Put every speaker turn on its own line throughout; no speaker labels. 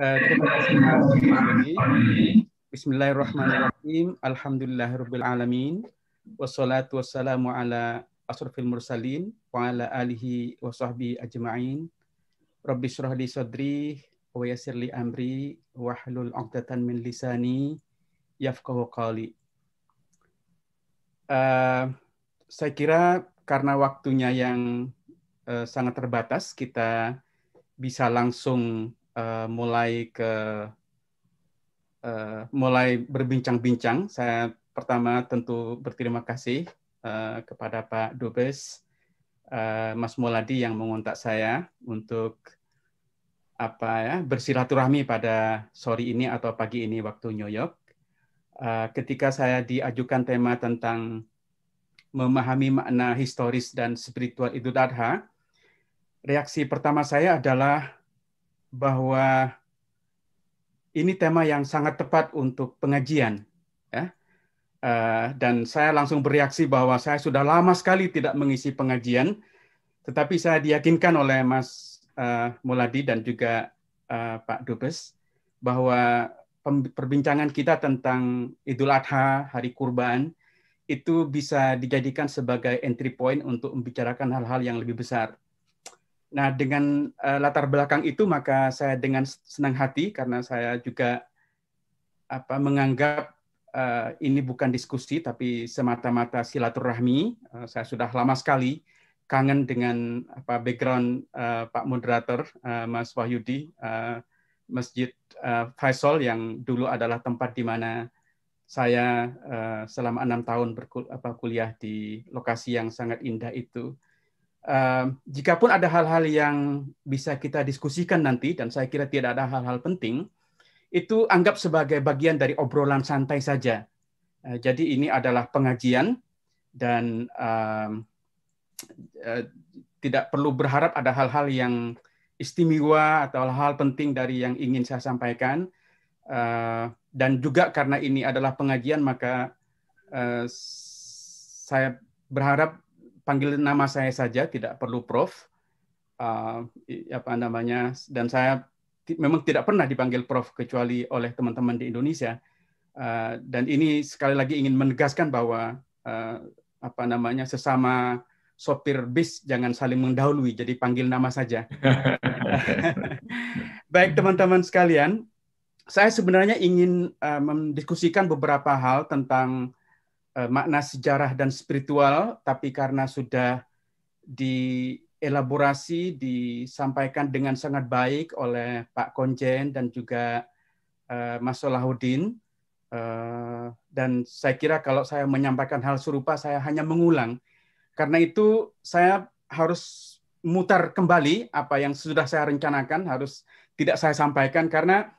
Eh, terima kasih Mas Bismillahirrahmanirrahim. alamin. Wassalatu wassalamu ala asrafil mursalin wa ala alihi wa sahbihi ajma'in. Rabbi syrahli sadri wa yassirli amri wa hlul 'uqdatan min lisani yafqahu qali. Uh, eh, saya kira karena waktunya yang uh, sangat terbatas kita bisa langsung uh, mulai ke uh, mulai berbincang-bincang. Saya pertama tentu berterima kasih uh, kepada Pak Dubes, uh, Mas Muladi yang mengontak saya untuk apa ya bersilaturahmi pada sore ini atau pagi ini waktu New York. Uh, ketika saya diajukan tema tentang memahami makna historis dan spiritual Idul Adha, reaksi pertama saya adalah bahwa ini tema yang sangat tepat untuk pengajian. Ya. Eh, dan saya langsung bereaksi bahwa saya sudah lama sekali tidak mengisi pengajian, tetapi saya diyakinkan oleh Mas eh, Muladi dan juga eh, Pak Dubes bahwa perbincangan kita tentang Idul Adha, Hari Kurban, itu bisa dijadikan sebagai entry point untuk membicarakan hal-hal yang lebih besar Nah, dengan uh, latar belakang itu maka saya dengan senang hati karena saya juga apa menganggap uh, ini bukan diskusi tapi semata-mata silaturahmi. Uh, saya sudah lama sekali kangen dengan apa background uh, Pak moderator uh, Mas Wahyudi uh, Masjid uh, Faisal yang dulu adalah tempat di mana saya uh, selama enam tahun berkuliah di lokasi yang sangat indah itu Uh, jikapun ada hal-hal yang bisa kita diskusikan nanti, dan saya kira tidak ada hal-hal penting, itu anggap sebagai bagian dari obrolan santai saja. Uh, jadi ini adalah pengajian dan uh, uh, tidak perlu berharap ada hal-hal yang istimewa atau hal-hal penting dari yang ingin saya sampaikan. Uh, dan juga karena ini adalah pengajian, maka uh, saya berharap panggil nama saya saja, tidak perlu Prof. Uh, apa namanya? Dan saya memang tidak pernah dipanggil Prof kecuali oleh teman-teman di Indonesia. Uh, dan ini sekali lagi ingin menegaskan bahwa uh, apa namanya sesama sopir bis jangan saling mendahului, jadi panggil nama saja. Baik teman-teman sekalian, saya sebenarnya ingin uh, mendiskusikan beberapa hal tentang Eh, makna sejarah dan spiritual, tapi karena sudah dielaborasi, disampaikan dengan sangat baik oleh Pak Konjen dan juga eh, Mas Solahuddin. Eh, dan saya kira kalau saya menyampaikan hal serupa, saya hanya mengulang. Karena itu saya harus mutar kembali apa yang sudah saya rencanakan, harus tidak saya sampaikan, karena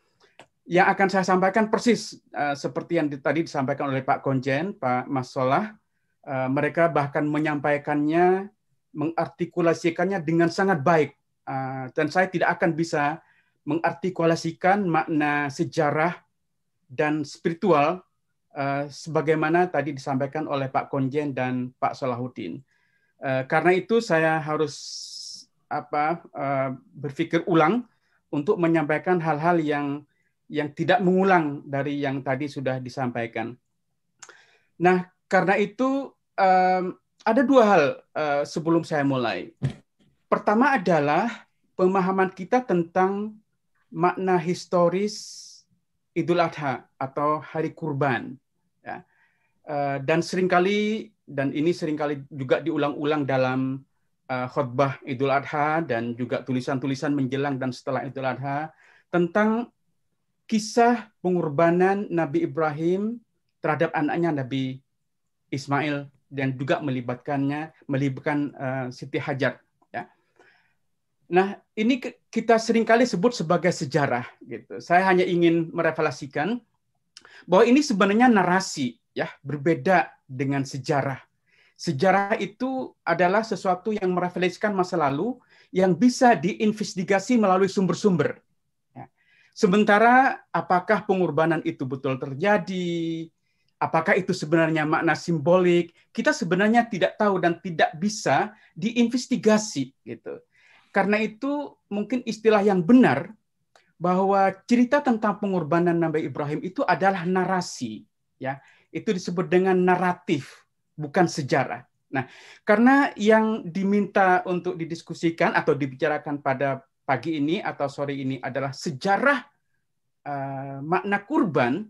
yang akan saya sampaikan persis uh, seperti yang tadi disampaikan oleh Pak Konjen, Pak Mas Solah. Uh, mereka bahkan menyampaikannya, mengartikulasikannya dengan sangat baik. Uh, dan saya tidak akan bisa mengartikulasikan makna sejarah dan spiritual uh, sebagaimana tadi disampaikan oleh Pak Konjen dan Pak Solahuddin. Uh, karena itu saya harus apa uh, berpikir ulang untuk menyampaikan hal-hal yang yang tidak mengulang dari yang tadi sudah disampaikan. Nah, karena itu um, ada dua hal uh, sebelum saya mulai. Pertama adalah pemahaman kita tentang makna historis Idul Adha atau Hari Kurban. Ya. Uh, dan seringkali dan ini seringkali juga diulang-ulang dalam uh, khutbah Idul Adha dan juga tulisan-tulisan menjelang dan setelah Idul Adha tentang kisah pengorbanan Nabi Ibrahim terhadap anaknya Nabi Ismail dan juga melibatkannya melibatkan eh, Siti Hajar ya. Nah, ini kita seringkali sebut sebagai sejarah gitu. Saya hanya ingin merefleksikan bahwa ini sebenarnya narasi ya, berbeda dengan sejarah. Sejarah itu adalah sesuatu yang merefleksikan masa lalu yang bisa diinvestigasi melalui sumber-sumber Sementara apakah pengorbanan itu betul terjadi? Apakah itu sebenarnya makna simbolik? Kita sebenarnya tidak tahu dan tidak bisa diinvestigasi gitu. Karena itu mungkin istilah yang benar bahwa cerita tentang pengorbanan Nabi Ibrahim itu adalah narasi ya. Itu disebut dengan naratif, bukan sejarah. Nah, karena yang diminta untuk didiskusikan atau dibicarakan pada pagi ini atau sore ini adalah sejarah uh, makna kurban,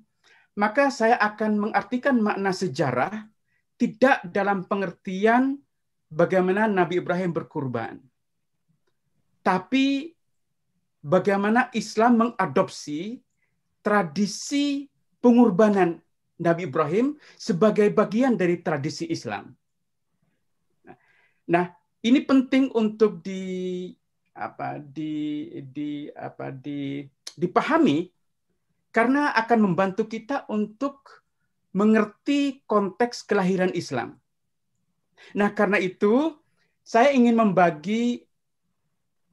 maka saya akan mengartikan makna sejarah tidak dalam pengertian bagaimana Nabi Ibrahim berkurban, tapi bagaimana Islam mengadopsi tradisi pengorbanan Nabi Ibrahim sebagai bagian dari tradisi Islam. Nah, ini penting untuk di apa di di apa di dipahami karena akan membantu kita untuk mengerti konteks kelahiran Islam. Nah, karena itu saya ingin membagi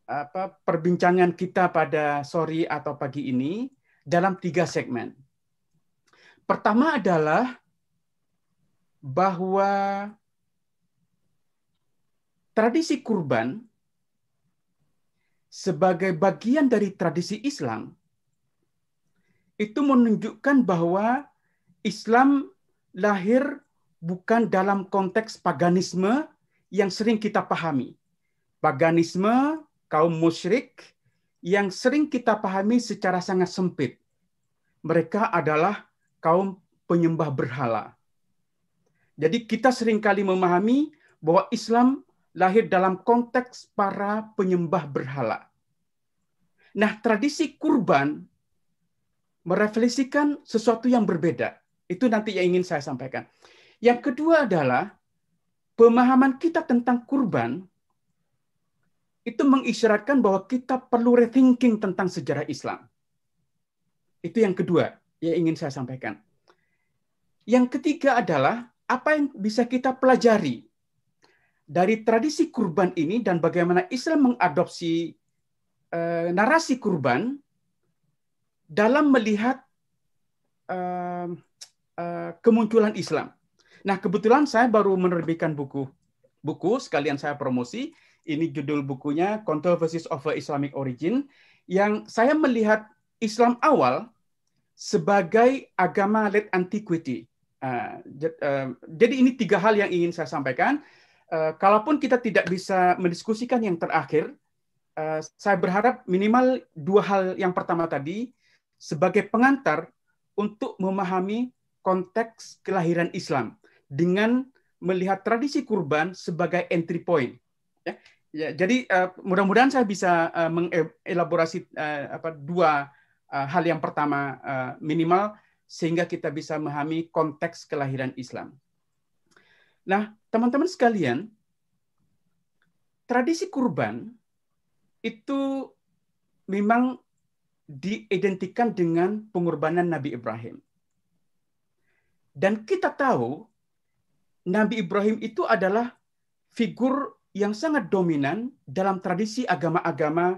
apa perbincangan kita pada sore atau pagi ini dalam tiga segmen. Pertama adalah bahwa tradisi kurban sebagai bagian dari tradisi Islam itu menunjukkan bahwa Islam lahir bukan dalam konteks paganisme yang sering kita pahami. Paganisme kaum musyrik yang sering kita pahami secara sangat sempit. Mereka adalah kaum penyembah berhala. Jadi kita seringkali memahami bahwa Islam lahir dalam konteks para penyembah berhala. Nah, tradisi kurban merefleksikan sesuatu yang berbeda. Itu nanti yang ingin saya sampaikan. Yang kedua adalah pemahaman kita tentang kurban itu mengisyaratkan bahwa kita perlu rethinking tentang sejarah Islam. Itu yang kedua yang ingin saya sampaikan. Yang ketiga adalah apa yang bisa kita pelajari dari tradisi kurban ini dan bagaimana Islam mengadopsi uh, narasi kurban dalam melihat uh, uh, kemunculan Islam. Nah, kebetulan saya baru menerbitkan buku. Buku sekalian saya promosi, ini judul bukunya Controversies of Islamic Origin yang saya melihat Islam awal sebagai agama late antiquity. Uh, jadi ini tiga hal yang ingin saya sampaikan. Eh, kalaupun kita tidak bisa mendiskusikan yang terakhir, eh, saya berharap minimal dua hal yang pertama tadi sebagai pengantar untuk memahami konteks kelahiran Islam dengan melihat tradisi kurban sebagai entry point. Ya, ya jadi eh, mudah-mudahan saya bisa mengelaborasi apa, dua hal yang pertama minimal sehingga kita bisa memahami konteks kelahiran Islam. Nah, teman-teman sekalian, tradisi kurban itu memang diidentikan dengan pengorbanan Nabi Ibrahim. Dan kita tahu Nabi Ibrahim itu adalah figur yang sangat dominan dalam tradisi agama-agama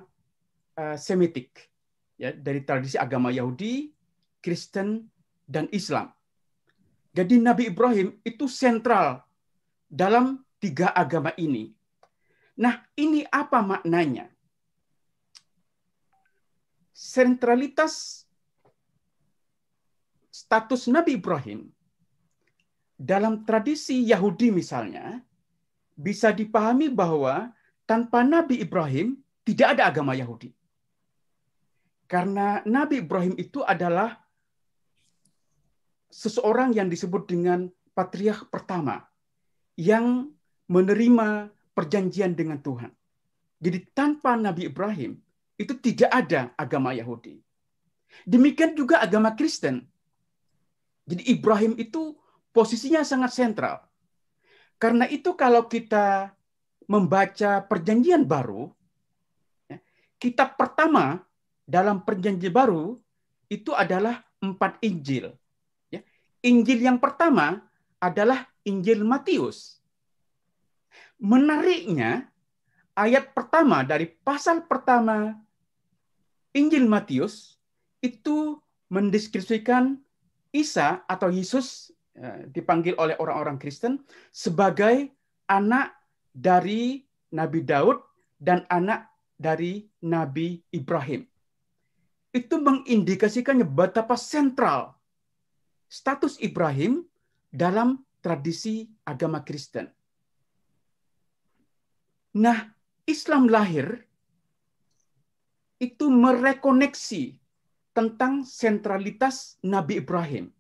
eh, Semitik, ya dari tradisi agama Yahudi, Kristen, dan Islam. Jadi Nabi Ibrahim itu sentral dalam tiga agama ini. Nah, ini apa maknanya? Sentralitas status Nabi Ibrahim dalam tradisi Yahudi misalnya bisa dipahami bahwa tanpa Nabi Ibrahim tidak ada agama Yahudi. Karena Nabi Ibrahim itu adalah seseorang yang disebut dengan patriarch pertama yang menerima perjanjian dengan Tuhan. Jadi tanpa Nabi Ibrahim itu tidak ada agama Yahudi. Demikian juga agama Kristen. Jadi Ibrahim itu posisinya sangat sentral. Karena itu kalau kita membaca perjanjian baru, ya, kitab pertama dalam perjanjian baru itu adalah empat Injil. Ya, Injil yang pertama adalah Injil Matius. Menariknya, ayat pertama dari pasal pertama Injil Matius itu mendeskripsikan Isa atau Yesus ya, dipanggil oleh orang-orang Kristen sebagai anak dari Nabi Daud dan anak dari Nabi Ibrahim. Itu mengindikasikannya betapa sentral status Ibrahim dalam tradisi agama Kristen. Nah, Islam lahir itu merekoneksi tentang sentralitas Nabi Ibrahim.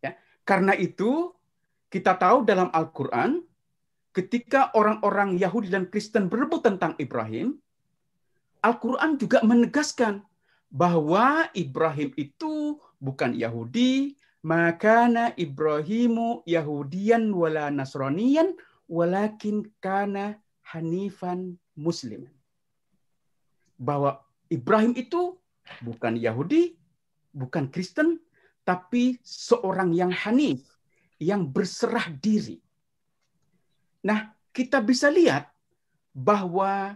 Ya, karena itu kita tahu dalam Al-Quran ketika orang-orang Yahudi dan Kristen berebut tentang Ibrahim, Al-Quran juga menegaskan bahwa Ibrahim itu bukan Yahudi, Makana Ibrahimu Yahudian wala Nasronian walakin kana hanifan Muslim, Bahwa Ibrahim itu bukan Yahudi, bukan Kristen, tapi seorang yang hanif, yang berserah diri. Nah, kita bisa lihat bahwa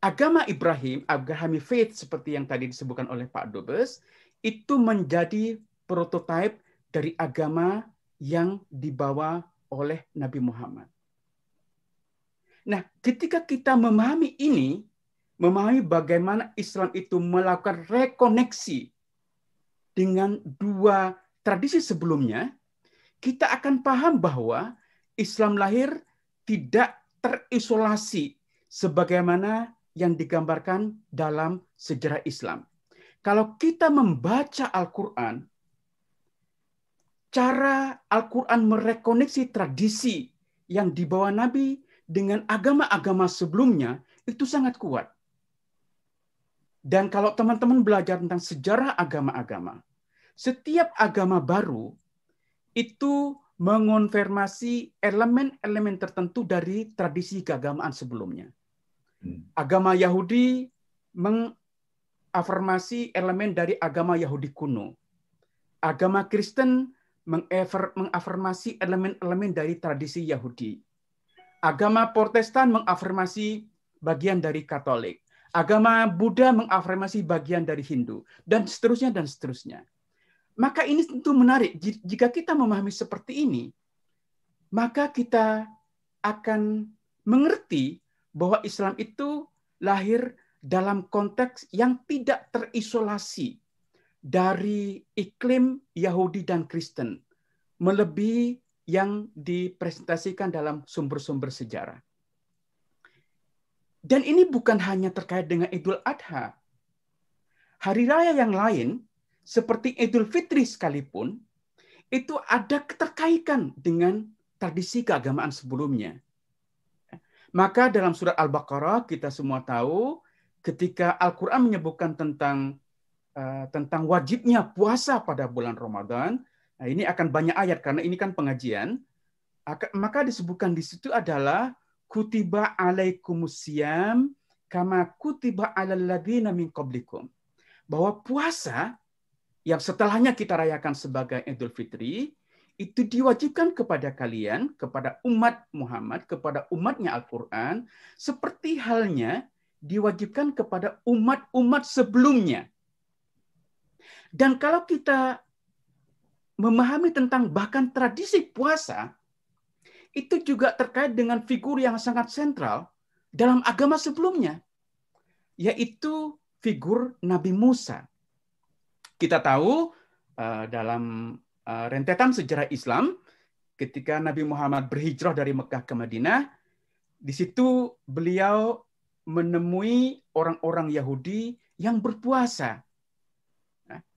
agama Ibrahim, agama faith seperti yang tadi disebutkan oleh Pak Dubes, itu menjadi prototipe dari agama yang dibawa oleh Nabi Muhammad. Nah, ketika kita memahami ini, memahami bagaimana Islam itu melakukan rekoneksi dengan dua tradisi sebelumnya, kita akan paham bahwa Islam lahir tidak terisolasi sebagaimana yang digambarkan dalam sejarah Islam. Kalau kita membaca Al-Quran, cara Al-Quran merekoneksi tradisi yang dibawa Nabi dengan agama-agama sebelumnya itu sangat kuat. Dan kalau teman-teman belajar tentang sejarah agama-agama, setiap agama baru itu mengonfirmasi elemen-elemen tertentu dari tradisi keagamaan sebelumnya. Hmm. Agama Yahudi mengafirmasi elemen dari agama Yahudi kuno. Agama Kristen mengafirmasi elemen-elemen dari tradisi Yahudi. Agama Protestan mengafirmasi bagian dari Katolik. Agama Buddha mengafirmasi bagian dari Hindu dan seterusnya dan seterusnya. Maka ini tentu menarik jika kita memahami seperti ini, maka kita akan mengerti bahwa Islam itu lahir dalam konteks yang tidak terisolasi dari iklim Yahudi dan Kristen melebihi yang dipresentasikan dalam sumber-sumber sejarah. Dan ini bukan hanya terkait dengan Idul Adha. Hari raya yang lain, seperti Idul Fitri sekalipun, itu ada keterkaitan dengan tradisi keagamaan sebelumnya. Maka dalam surat Al-Baqarah kita semua tahu ketika Al-Quran menyebutkan tentang Eh, tentang wajibnya puasa pada bulan Ramadan. Nah, ini akan banyak ayat karena ini kan pengajian. Maka disebutkan di situ adalah kutiba alaikumusiyam kama kutiba alal ladina min qablikum. Bahwa puasa yang setelahnya kita rayakan sebagai Idul Fitri itu diwajibkan kepada kalian, kepada umat Muhammad, kepada umatnya Al-Qur'an seperti halnya diwajibkan kepada umat-umat sebelumnya dan kalau kita memahami tentang bahkan tradisi puasa, itu juga terkait dengan figur yang sangat sentral dalam agama sebelumnya, yaitu figur Nabi Musa. Kita tahu eh, dalam eh, rentetan sejarah Islam, ketika Nabi Muhammad berhijrah dari Mekah ke Madinah, di situ beliau menemui orang-orang Yahudi yang berpuasa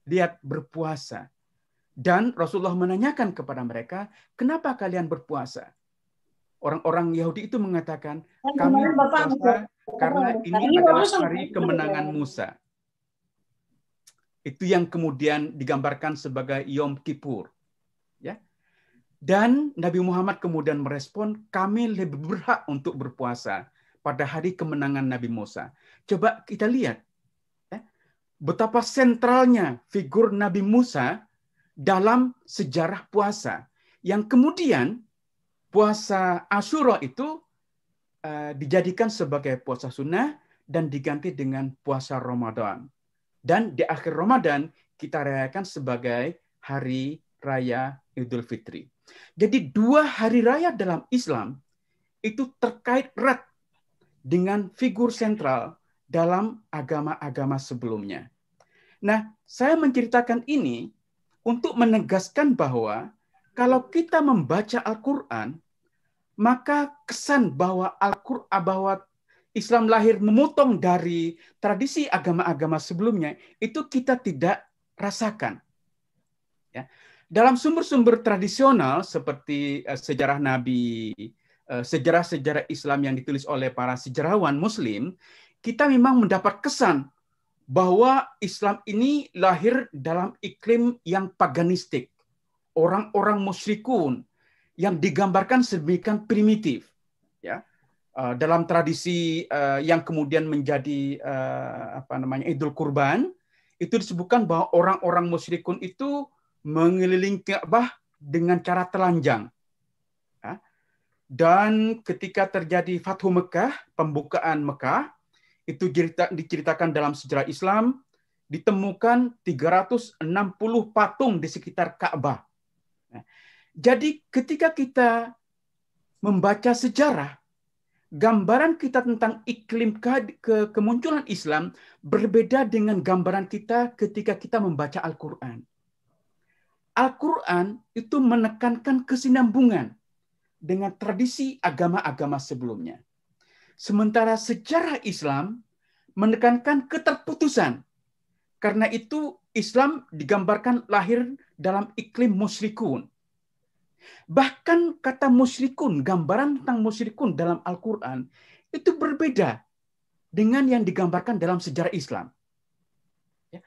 lihat berpuasa. Dan Rasulullah menanyakan kepada mereka, kenapa kalian berpuasa? Orang-orang Yahudi itu mengatakan, kan kami berpuasa karena ini adalah hari kemenangan Musa. Itu yang kemudian digambarkan sebagai Yom Kippur. Ya. Dan Nabi Muhammad kemudian merespon, kami lebih berhak untuk berpuasa pada hari kemenangan Nabi Musa. Coba kita lihat betapa sentralnya figur Nabi Musa dalam sejarah puasa. Yang kemudian puasa Asyura itu eh, dijadikan sebagai puasa sunnah dan diganti dengan puasa Ramadan. Dan di akhir Ramadan kita rayakan sebagai hari raya Idul Fitri. Jadi dua hari raya dalam Islam itu terkait erat dengan figur sentral dalam agama-agama sebelumnya. Nah, saya menceritakan ini untuk menegaskan bahwa kalau kita membaca Al-Qur'an, maka kesan bahwa Al-Qur'an bahwa Islam lahir memotong dari tradisi agama-agama sebelumnya itu kita tidak rasakan. Ya. Dalam sumber-sumber tradisional seperti eh, sejarah Nabi, eh, sejarah-sejarah Islam yang ditulis oleh para sejarawan Muslim kita memang mendapat kesan bahwa Islam ini lahir dalam iklim yang paganistik. Orang-orang musyrikun yang digambarkan sedemikian primitif. Ya. Eh, dalam tradisi eh, yang kemudian menjadi eh, apa namanya Idul Kurban, itu disebutkan bahwa orang-orang musyrikun itu mengelilingi Ka'bah dengan cara telanjang. Ya. Dan ketika terjadi Fathu Mekah, pembukaan Mekah, itu diceritakan dalam sejarah Islam, ditemukan 360 patung di sekitar Ka'bah. Nah, jadi ketika kita membaca sejarah, gambaran kita tentang iklim ke kemunculan Islam berbeda dengan gambaran kita ketika kita membaca Al-Qur'an. Al-Qur'an itu menekankan kesinambungan dengan tradisi agama-agama sebelumnya. Sementara sejarah Islam menekankan keterputusan. Karena itu Islam digambarkan lahir dalam iklim musyrikun. Bahkan kata musyrikun, gambaran tentang musyrikun dalam Al-Quran itu berbeda dengan yang digambarkan dalam sejarah Islam. Ya.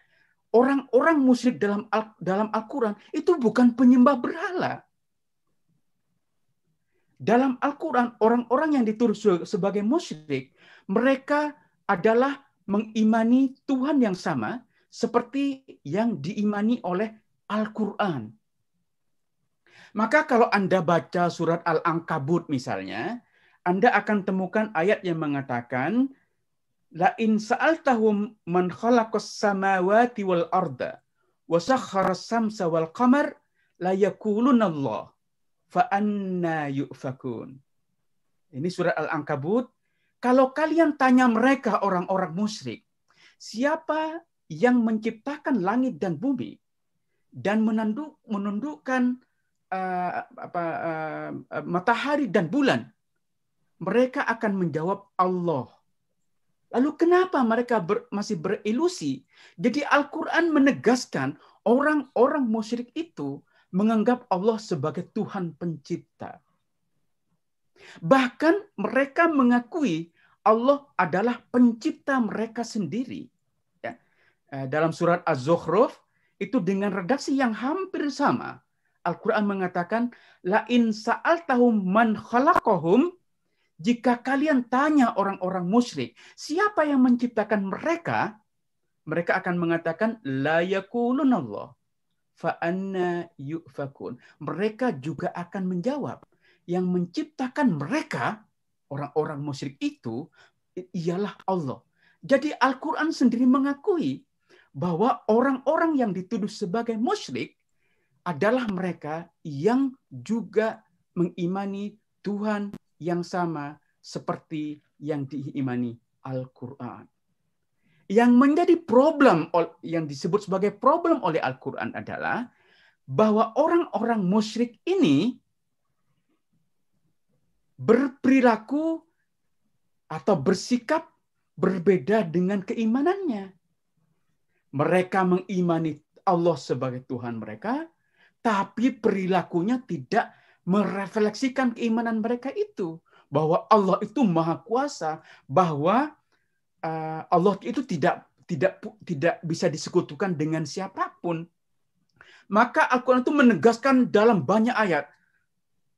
Orang-orang musyrik dalam Al dalam Al-Quran itu bukan penyembah berhala dalam Al-Quran, orang-orang yang dituduh sebagai musyrik, mereka adalah mengimani Tuhan yang sama seperti yang diimani oleh Al-Quran. Maka kalau Anda baca surat Al-Ankabut misalnya, Anda akan temukan ayat yang mengatakan, La in sa'altahum man khalaqas samawati wal arda wa sakhara samsa wal fa'anna yu'fakun. Ini surat Al-Ankabut. Kalau kalian tanya mereka orang-orang musyrik, siapa yang menciptakan langit dan bumi dan menunduk, menundukkan uh, apa, uh, matahari dan bulan, mereka akan menjawab Allah. Lalu kenapa mereka ber, masih berilusi? Jadi Al-Quran menegaskan orang-orang musyrik itu menganggap Allah sebagai Tuhan pencipta. Bahkan mereka mengakui Allah adalah pencipta mereka sendiri. Ya. Eh, dalam surat Az-Zukhruf itu dengan redaksi yang hampir sama. Al-Quran mengatakan, lain saal sa'altahum man khalaqohum, jika kalian tanya orang-orang musyrik, siapa yang menciptakan mereka? Mereka akan mengatakan, La yakulun Allah fa'anna yu'fakun. Mereka juga akan menjawab. Yang menciptakan mereka, orang-orang musyrik itu, ialah Allah. Jadi Al-Quran sendiri mengakui bahwa orang-orang yang dituduh sebagai musyrik adalah mereka yang juga mengimani Tuhan yang sama seperti yang diimani Al-Quran. Yang menjadi problem yang disebut sebagai problem oleh Al-Qur'an adalah bahwa orang-orang musyrik ini berperilaku atau bersikap berbeda dengan keimanannya. Mereka mengimani Allah sebagai Tuhan mereka, tapi perilakunya tidak merefleksikan keimanan mereka itu bahwa Allah itu maha kuasa, bahwa Eh, Allah itu tidak tidak tidak bisa disekutukan dengan siapapun. Maka Al-Quran itu menegaskan dalam banyak ayat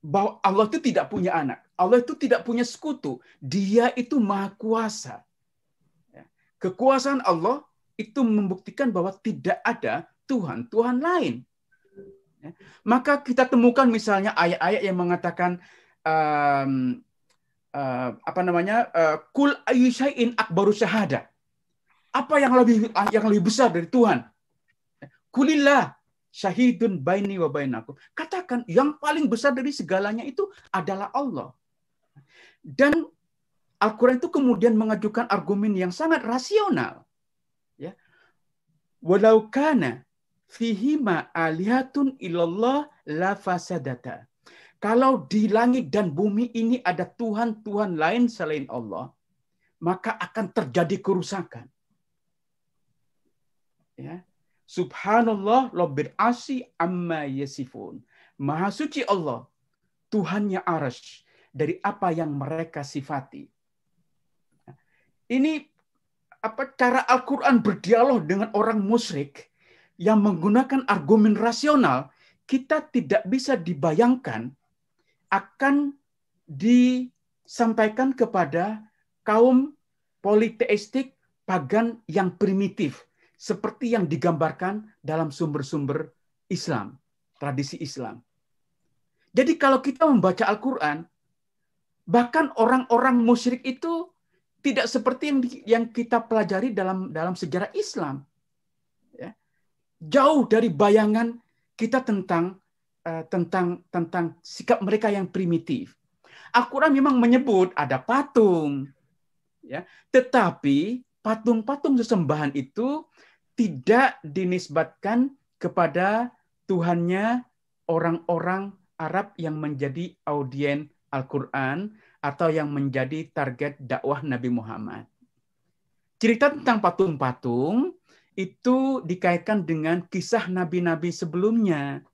bahwa Allah itu tidak punya anak. Allah itu tidak punya sekutu. Dia itu maha kuasa. Ya. Kekuasaan Allah itu membuktikan bahwa tidak ada Tuhan-Tuhan lain. Ya. Maka kita temukan misalnya ayat-ayat yang mengatakan ehm, uh, apa namanya eh, kul ayushayin akbaru syahada apa yang lebih ah, yang lebih besar dari Tuhan kulillah syahidun baini wa bainakum katakan yang paling besar dari segalanya itu adalah Allah dan Al-Quran itu kemudian mengajukan argumen yang sangat rasional ya walau kana fihima alihatun ilallah la fasadata kalau di langit dan bumi ini ada Tuhan-Tuhan lain selain Allah, maka akan terjadi kerusakan. Ya. Subhanallah lobir asi amma yasifun. Maha suci Allah, Tuhannya arash dari apa yang mereka sifati. Ini apa cara Al-Quran berdialog dengan orang musyrik yang menggunakan argumen rasional, kita tidak bisa dibayangkan akan disampaikan kepada kaum politeistik pagan yang primitif seperti yang digambarkan dalam sumber-sumber Islam, tradisi Islam. Jadi kalau kita membaca Al-Qur'an, bahkan orang-orang musyrik itu tidak seperti yang, yang kita pelajari dalam dalam sejarah Islam. Ya. Jauh dari bayangan kita tentang Eh, tentang tentang sikap mereka yang primitif. Al-Qur'an memang menyebut ada patung. Ya, tetapi patung-patung sesembahan itu tidak dinisbatkan kepada Tuhannya orang-orang Arab yang menjadi audien Al-Quran atau yang menjadi target dakwah Nabi Muhammad. Cerita tentang patung-patung itu dikaitkan dengan kisah nabi-nabi sebelumnya.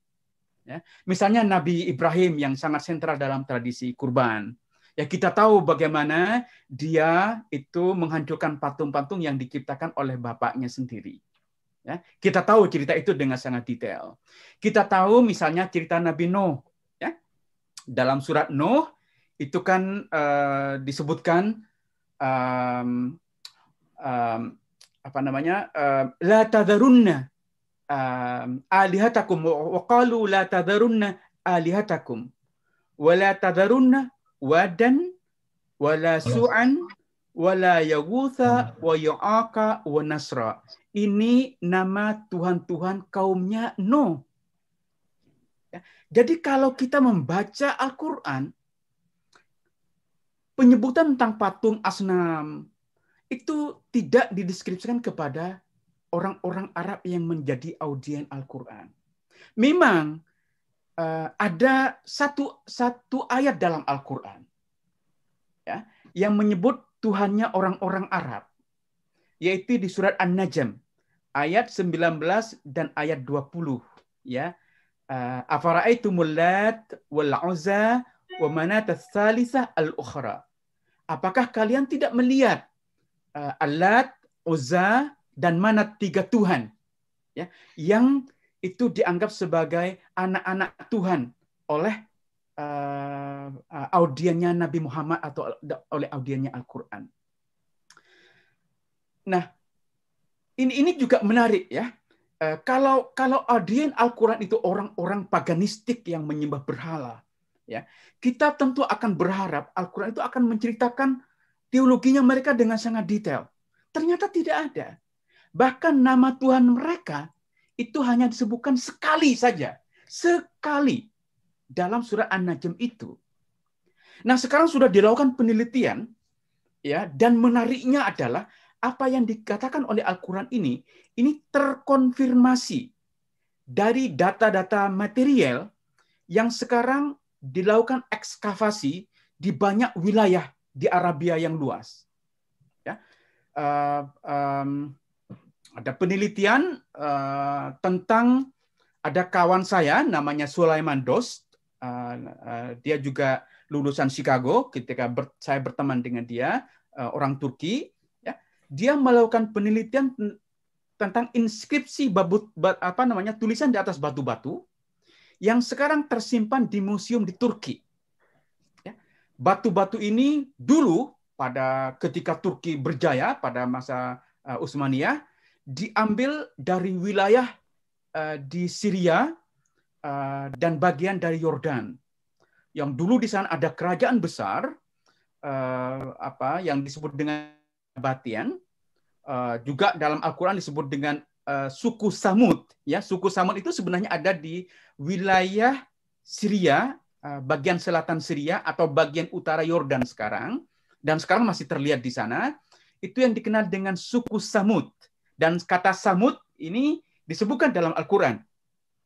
Ya. Misalnya Nabi Ibrahim yang sangat sentral dalam tradisi kurban. Ya kita tahu bagaimana dia itu menghancurkan patung-patung yang diciptakan oleh bapaknya sendiri. Ya, kita tahu cerita itu dengan sangat detail. Kita tahu misalnya cerita Nabi Nuh. Ya. Dalam surat Nuh itu kan uh, disebutkan um, um, apa namanya uh, la tadarunna alihatakum wa qalu la tadharunna alihatakum wa la tadharunna wadan wa la su'an wa la yagutha wa yu'aka wa nasra. Ini nama Tuhan-Tuhan kaumnya No. Ya, jadi kalau kita membaca Al-Quran, penyebutan tentang patung asnam itu tidak dideskripsikan kepada orang-orang Arab yang menjadi audien Al-Quran. Memang uh, ada satu satu ayat dalam Al-Quran ya, yang menyebut Tuhannya orang-orang Arab, yaitu di surat An-Najm ayat 19 dan ayat 20 ya. Eh, Afara'aitumul lat wal uzza wa manat tsalisah al-ukhra. Apakah kalian tidak melihat uh, eh, Alat, Uzza, dan mana tiga Tuhan ya yang itu dianggap sebagai anak-anak Tuhan oleh uh, audiennya Nabi Muhammad atau oleh audiennya Al-Qur'an. Nah, ini ini juga menarik ya. Uh, kalau kalau audien Al-Qur'an itu orang-orang paganistik yang menyembah berhala, ya. Kita tentu akan berharap Al-Qur'an itu akan menceritakan teologinya mereka dengan sangat detail. Ternyata tidak ada. Bahkan nama Tuhan mereka itu hanya disebutkan sekali saja. Sekali dalam surat An-Najm itu. Nah, sekarang sudah dilakukan penelitian ya dan menariknya adalah apa yang dikatakan oleh Al-Qur'an ini ini terkonfirmasi dari data-data material yang sekarang dilakukan ekskavasi di banyak wilayah di Arabia yang luas. Ya. Uh, um, ada penelitian uh, tentang ada kawan saya namanya Sulaiman Dost. Uh, uh, dia juga lulusan Chicago. Ketika ber, saya berteman dengan dia, uh, orang Turki, ya, dia melakukan penelitian tentang inskripsi babut, bat, apa namanya tulisan di atas batu-batu yang sekarang tersimpan di museum di Turki. Ya, batu-batu ya, ini dulu pada ketika Turki berjaya pada masa uh, Utsmaniyah diambil dari wilayah eh, di Syria eh, dan bagian dari Yordan. Yang dulu di sana ada kerajaan besar eh, apa yang disebut dengan Batian juga dalam Al-Qur'an disebut dengan suku Samud ya suku Samud itu sebenarnya ada di wilayah Syria bagian selatan Syria atau bagian utara Yordan sekarang dan sekarang masih terlihat di sana itu yang dikenal dengan suku Samud dan kata Samud ini disebutkan dalam Al-Quran.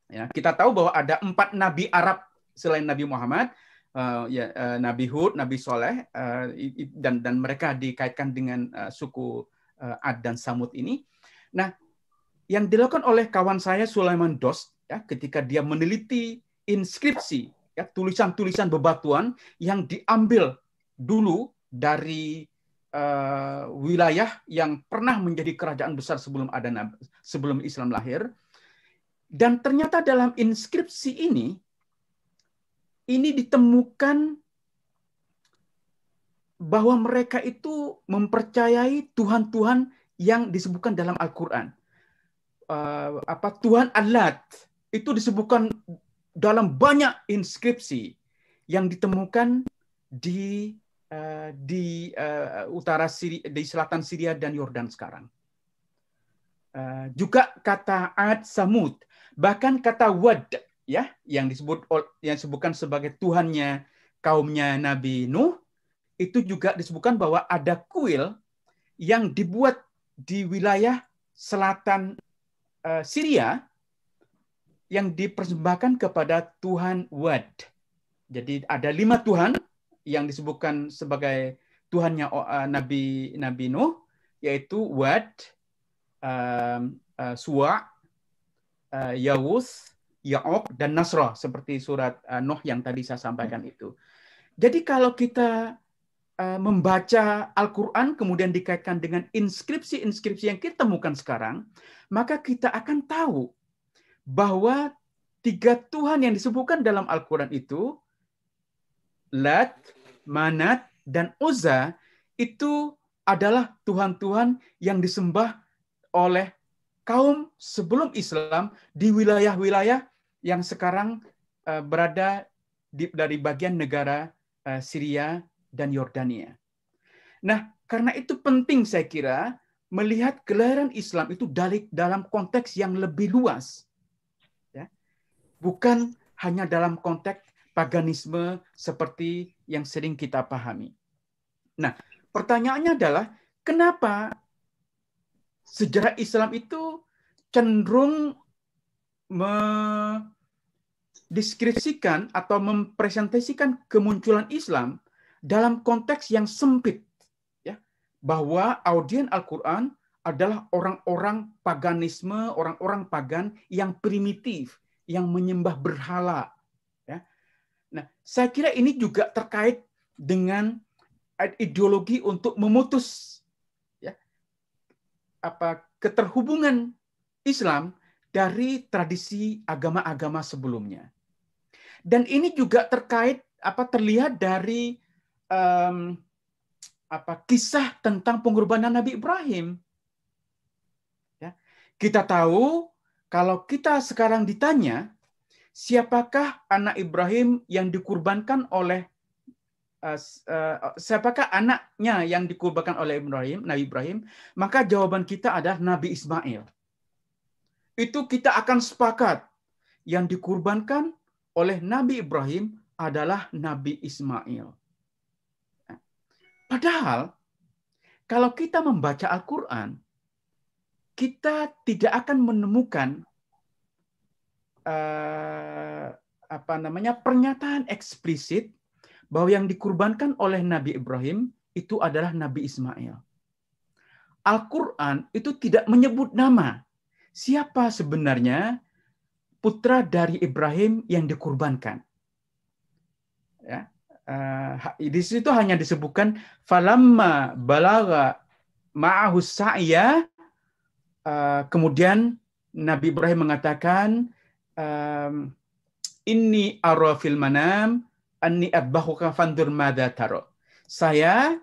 Ya, kita tahu bahwa ada empat nabi Arab selain Nabi Muhammad, uh, ya, uh, Nabi Hud, Nabi Soleh, uh, dan dan mereka dikaitkan dengan uh, suku uh, Ad dan Samud ini. Nah, yang dilakukan oleh kawan saya Sulaiman Dos, ya, ketika dia meneliti inskripsi, tulisan ya, tulisan-tulisan bebatuan yang diambil dulu dari uh, wilayah yang pernah menjadi kerajaan besar sebelum ada sebelum Islam lahir. Dan ternyata dalam inskripsi ini ini ditemukan bahwa mereka itu mempercayai tuhan-tuhan yang disebutkan dalam Al-Qur'an. Uh, apa Tuhan Alat itu disebutkan dalam banyak inskripsi yang ditemukan di Eh, di eh, utara Siri, di selatan Syria dan Yordan sekarang. Eh, juga kata Ad Samud, bahkan kata Wad ya yang disebut yang disebutkan sebagai Tuhannya kaumnya Nabi Nuh itu juga disebutkan bahwa ada kuil yang dibuat di wilayah selatan Syria yang dipersembahkan kepada Tuhan Wad. Jadi ada lima Tuhan yang disebutkan sebagai Tuhannya oh, eh, Nabi Nabi Nuh yaitu Wad, uh, uh, eh, Suwa, uh, eh, Yawus, Ya'ok, dan Nasra seperti surat uh, Nuh yang tadi saya sampaikan itu. Jadi kalau kita uh, membaca Al-Quran kemudian dikaitkan dengan inskripsi-inskripsi yang kita temukan sekarang, maka kita akan tahu bahwa tiga Tuhan yang disebutkan dalam Al-Quran itu Lat, Manat, dan Uzza itu adalah Tuhan-Tuhan yang disembah oleh kaum sebelum Islam di wilayah-wilayah yang sekarang eh, berada di, dari bagian negara eh, Syria dan Yordania. Nah, karena itu penting saya kira melihat kelahiran Islam itu dari dalam konteks yang lebih luas. Ya. Bukan hanya dalam konteks paganisme seperti yang sering kita pahami. Nah, pertanyaannya adalah kenapa sejarah Islam itu cenderung mendeskripsikan atau mempresentasikan kemunculan Islam dalam konteks yang sempit ya bahwa audien Al-Qur'an adalah orang-orang paganisme, orang-orang pagan yang primitif, yang menyembah berhala, Nah, saya kira ini juga terkait dengan ideologi untuk memutus ya apa keterhubungan Islam dari tradisi agama-agama sebelumnya. Dan ini juga terkait apa terlihat dari um, apa kisah tentang pengorbanan Nabi Ibrahim. Ya. Kita tahu kalau kita sekarang ditanya siapakah anak Ibrahim yang dikurbankan oleh uh, uh, siapakah anaknya yang dikurbankan oleh Ibrahim, Nabi Ibrahim, maka jawaban kita adalah Nabi Ismail. Itu kita akan sepakat yang dikurbankan oleh Nabi Ibrahim adalah Nabi Ismail. Nah, padahal kalau kita membaca Al-Qur'an, kita tidak akan menemukan eh, apa namanya pernyataan eksplisit bahwa yang dikurbankan oleh Nabi Ibrahim itu adalah Nabi Ismail. Al-Quran itu tidak menyebut nama. Siapa sebenarnya putra dari Ibrahim yang dikurbankan? Ya, uh, di situ hanya disebutkan falamma balaga ma'ahus sa'ya uh, kemudian Nabi Ibrahim mengatakan um, ini ara fil manam anni adbahuka fandur madza taro. Saya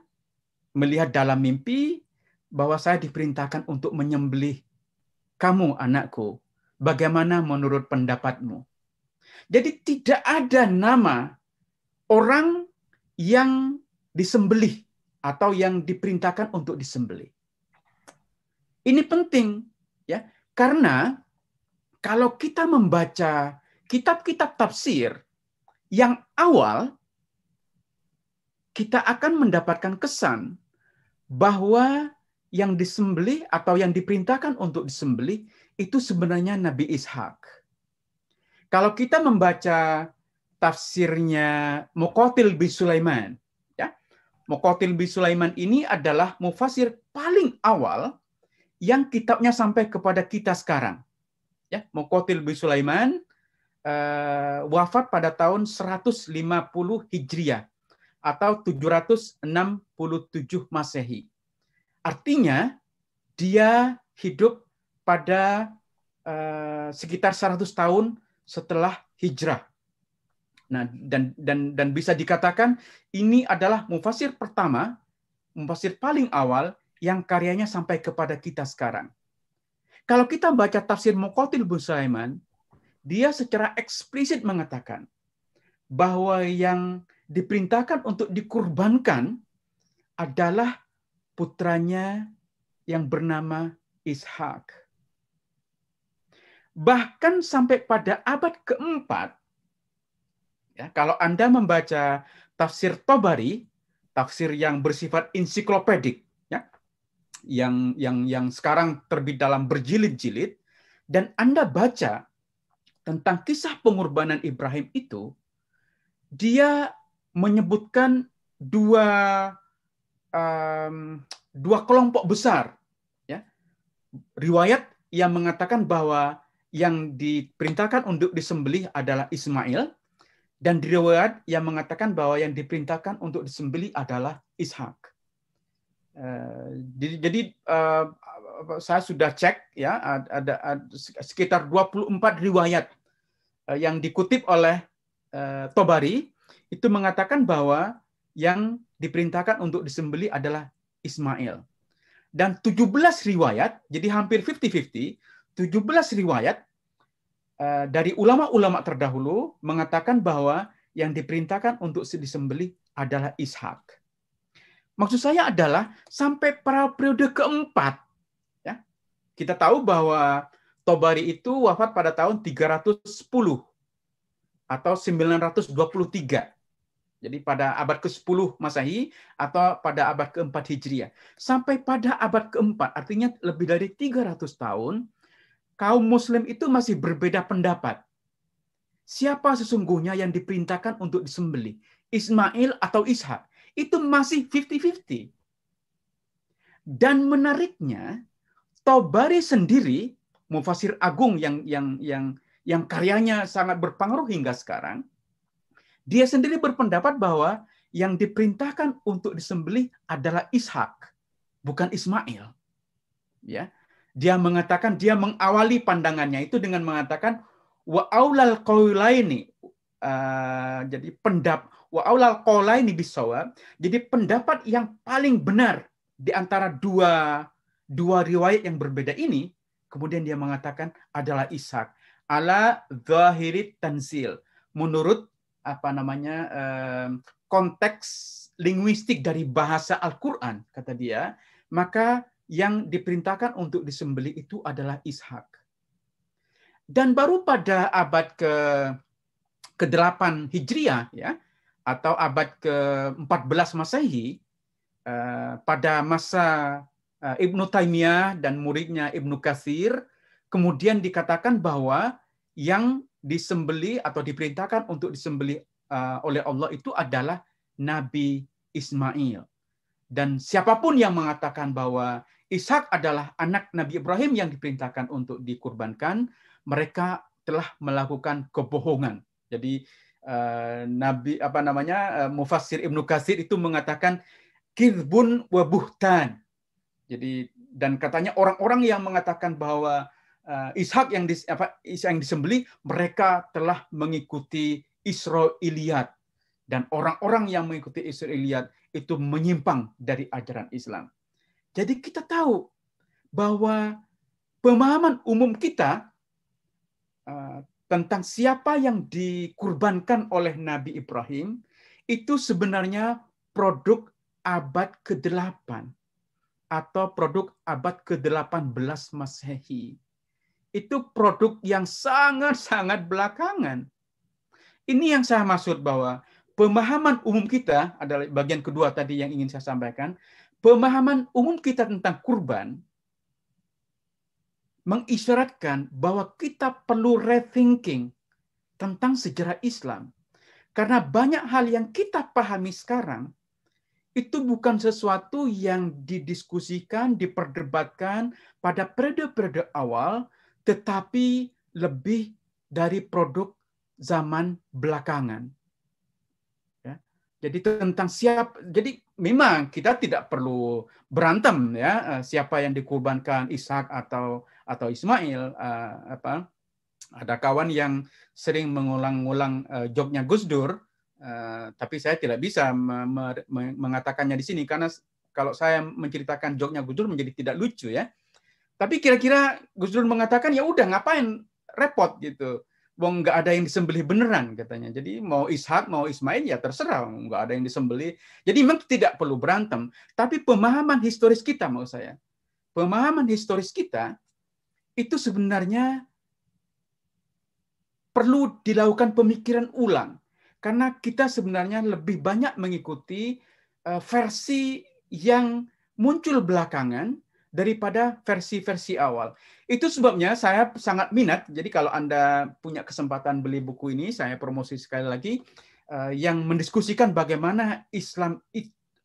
melihat dalam mimpi bahwa saya diperintahkan untuk menyembelih kamu anakku. Bagaimana menurut pendapatmu? Jadi tidak ada nama orang yang disembelih atau yang diperintahkan untuk disembelih. Ini penting ya, karena kalau kita membaca kitab-kitab tafsir yang awal, kita akan mendapatkan kesan bahwa yang disembelih atau yang diperintahkan untuk disembelih itu sebenarnya Nabi Ishak. Kalau kita membaca tafsirnya Mukotil bin Sulaiman, ya. Mukotil bin Sulaiman ini adalah mufasir paling awal yang kitabnya sampai kepada kita sekarang ya Mukotil bin Sulaiman uh, wafat pada tahun 150 Hijriah atau 767 Masehi. Artinya dia hidup pada uh, sekitar 100 tahun setelah hijrah. Nah, dan dan dan bisa dikatakan ini adalah mufasir pertama, mufasir paling awal yang karyanya sampai kepada kita sekarang. Kalau kita baca tafsir Muqatil Busaiman, dia secara eksplisit mengatakan bahwa yang diperintahkan untuk dikurbankan adalah putranya yang bernama Ishak. Bahkan sampai pada abad keempat, ya, kalau Anda membaca tafsir Tobari, tafsir yang bersifat ensiklopedik, yang yang yang sekarang terbit dalam berjilid-jilid dan Anda baca tentang kisah pengorbanan Ibrahim itu dia menyebutkan dua um, dua kelompok besar ya riwayat yang mengatakan bahwa yang diperintahkan untuk disembelih adalah Ismail dan riwayat yang mengatakan bahwa yang diperintahkan untuk disembelih adalah Ishak Eh, jadi, jadi eh, saya sudah cek ya ada, sekitar 24 riwayat eh, yang dikutip oleh Tobari itu mengatakan bahwa yang diperintahkan untuk disembeli adalah Ismail. Dan 17 riwayat, jadi hampir 50-50, 17 riwayat dari ulama-ulama terdahulu mengatakan bahwa yang diperintahkan untuk disembeli adalah Ishak. Maksud saya adalah sampai para periode keempat. Ya. Kita tahu bahwa Tobari itu wafat pada tahun 310 atau 923. Jadi pada abad ke-10 Masehi atau pada abad ke-4 Hijriah. Sampai pada abad ke-4, artinya lebih dari 300 tahun, kaum muslim itu masih berbeda pendapat. Siapa sesungguhnya yang diperintahkan untuk disembelih? Ismail atau Ishak? itu masih 50-50. Dan menariknya, Tobari sendiri, Mufasir Agung yang yang yang yang karyanya sangat berpengaruh hingga sekarang, dia sendiri berpendapat bahwa yang diperintahkan untuk disembelih adalah Ishak, bukan Ismail. Ya. Dia mengatakan dia mengawali pandangannya itu dengan mengatakan wa aulal qaulaini. Uh, jadi pendap Wa aulal ini Jadi pendapat yang paling benar di antara dua dua riwayat yang berbeda ini, kemudian dia mengatakan adalah Ishak ala zahiri tanzil menurut apa namanya konteks linguistik dari bahasa Al-Qur'an kata dia, maka yang diperintahkan untuk disembeli itu adalah Ishak. Dan baru pada abad ke ke-8 Hijriah ya, atau abad ke-14 Masehi eh, pada masa eh, Ibnu Taimiyah dan muridnya Ibnu Katsir kemudian dikatakan bahwa yang disembeli atau diperintahkan untuk disembeli eh, oleh Allah itu adalah Nabi Ismail. Dan siapapun yang mengatakan bahwa Ishak adalah anak Nabi Ibrahim yang diperintahkan untuk dikurbankan, mereka telah melakukan kebohongan. Jadi Eh, Nabi apa namanya eh, Mufassir Ibnu Katsir itu mengatakan kizbun wa buhtan. Jadi dan katanya orang-orang yang mengatakan bahwa uh, Ishak yang dis, yang disembeli mereka telah mengikuti Israiliyat dan orang-orang yang mengikuti Israiliyat itu menyimpang dari ajaran Islam. Jadi kita tahu bahwa pemahaman umum kita uh, tentang siapa yang dikurbankan oleh Nabi Ibrahim itu sebenarnya produk abad ke-8 atau produk abad ke-18 Masehi. Itu produk yang sangat-sangat belakangan. Ini yang saya maksud bahwa pemahaman umum kita adalah bagian kedua tadi yang ingin saya sampaikan. Pemahaman umum kita tentang kurban mengisyaratkan bahwa kita perlu rethinking tentang sejarah Islam. Karena banyak hal yang kita pahami sekarang itu bukan sesuatu yang didiskusikan, diperdebatkan pada periode-periode awal, tetapi lebih dari produk zaman belakangan. Ya. Jadi tentang siap, jadi memang kita tidak perlu berantem ya eh, siapa yang dikurbankan Ishak atau atau Ismail uh, apa ada kawan yang sering mengulang-ulang uh, eh, joknya Gus Dur uh, tapi saya tidak bisa me- me- mengatakannya di sini karena kalau saya menceritakan joknya Gus Dur menjadi tidak lucu ya tapi kira-kira Gus Dur mengatakan ya udah ngapain repot gitu Wong nggak ada yang disembelih beneran katanya. Jadi mau Ishak mau Ismail ya terserah, nggak ada yang disembelih. Jadi memang tidak perlu berantem. Tapi pemahaman historis kita mau saya, pemahaman historis kita itu sebenarnya perlu dilakukan pemikiran ulang karena kita sebenarnya lebih banyak mengikuti eh, versi yang muncul belakangan daripada versi-versi awal. Itu sebabnya saya sangat minat. Jadi kalau Anda punya kesempatan beli buku ini, saya promosi sekali lagi eh, yang mendiskusikan bagaimana Islam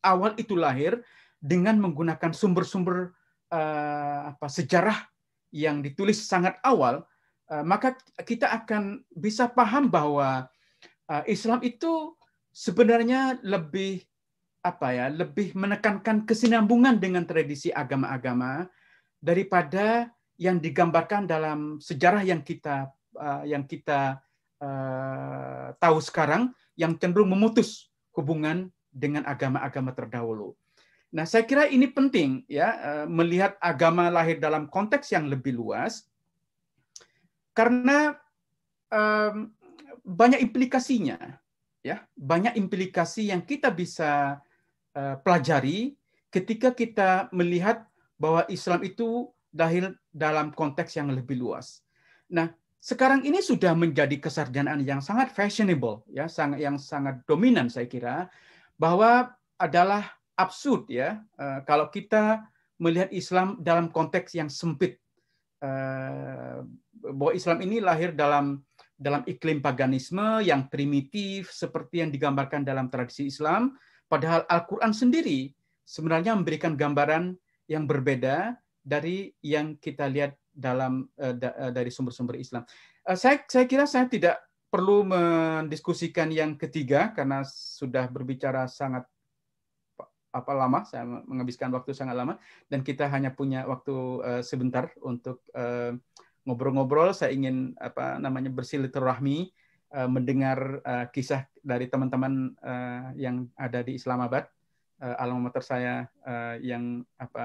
awal itu lahir dengan menggunakan sumber-sumber eh, apa sejarah yang ditulis sangat awal, eh, maka kita akan bisa paham bahwa Islam itu sebenarnya lebih apa ya lebih menekankan kesinambungan dengan tradisi agama-agama daripada yang digambarkan dalam sejarah yang kita eh, yang kita eh, tahu sekarang yang cenderung memutus hubungan dengan agama-agama terdahulu. Nah, saya kira ini penting ya eh, melihat agama lahir dalam konteks yang lebih luas karena banyak implikasinya ya, banyak implikasi yang kita bisa Eh, pelajari ketika kita melihat bahwa Islam itu lahir dalam konteks yang lebih luas. Nah, sekarang ini sudah menjadi kesarjanaan yang sangat fashionable ya, sangat yang sangat dominan saya kira bahwa adalah absurd ya eh, kalau kita melihat Islam dalam konteks yang sempit eh, bahwa Islam ini lahir dalam dalam iklim paganisme yang primitif seperti yang digambarkan dalam tradisi Islam Padahal Al-Quran sendiri sebenarnya memberikan gambaran yang berbeda dari yang kita lihat dalam eh, eh, dari sumber-sumber Islam. Eh, saya, saya kira saya tidak perlu mendiskusikan yang ketiga karena sudah berbicara sangat apa lama saya menghabiskan waktu sangat lama dan kita hanya punya waktu uh, sebentar untuk ngobrol-ngobrol uh, saya ingin apa namanya bersilaturahmi uh, mendengar uh, kisah dari teman-teman uh, yang ada di Islamabad, uh, alma mater saya uh, yang apa